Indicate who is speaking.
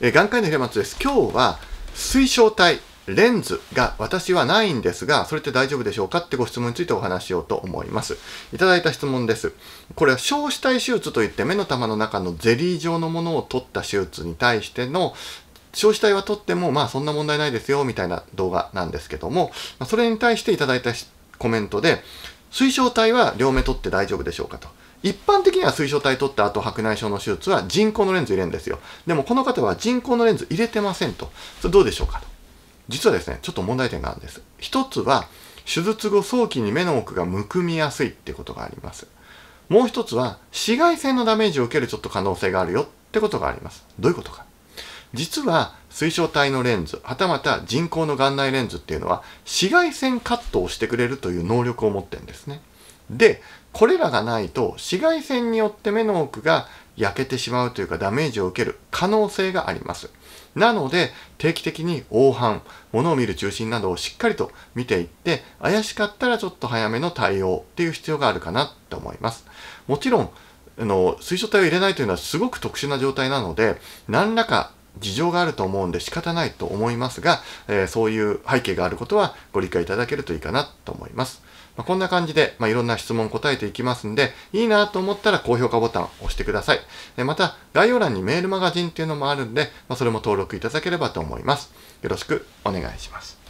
Speaker 1: え眼科医の平松です。今日は水晶体、レンズが私はないんですが、それって大丈夫でしょうかってご質問についてお話しようと思います。いただいた質問です。これは小子体手術といって目の玉の中のゼリー状のものを取った手術に対しての少子体は取っても、まあそんな問題ないですよ、みたいな動画なんですけども、それに対していただいたコメントで、水晶体は両目取って大丈夫でしょうかと。一般的には水晶体取った後白内障の手術は人工のレンズ入れるんですよ。でもこの方は人工のレンズ入れてませんと。それどうでしょうかと。実はですね、ちょっと問題点があるんです。一つは、手術後早期に目の奥がむくみやすいってことがあります。もう一つは、紫外線のダメージを受けるちょっと可能性があるよってことがあります。どういうことか。実は、水晶体のレンズ、はたまた人工の眼内レンズっていうのは、紫外線カットをしてくれるという能力を持ってるんですね。で、これらがないと、紫外線によって目の奥が焼けてしまうというかダメージを受ける可能性があります。なので、定期的に黄斑、物を見る中心などをしっかりと見ていって、怪しかったらちょっと早めの対応っていう必要があるかなと思います。もちろん、あの、水晶体を入れないというのはすごく特殊な状態なので、何らか事情があると思うんで仕方ないと思いますが、えー、そういう背景があることはご理解いただけるといいかなと思います。まあ、こんな感じで、まあ、いろんな質問答えていきますんで、いいなと思ったら高評価ボタンを押してください。えまた、概要欄にメールマガジンっていうのもあるんで、まあ、それも登録いただければと思います。よろしくお願いします。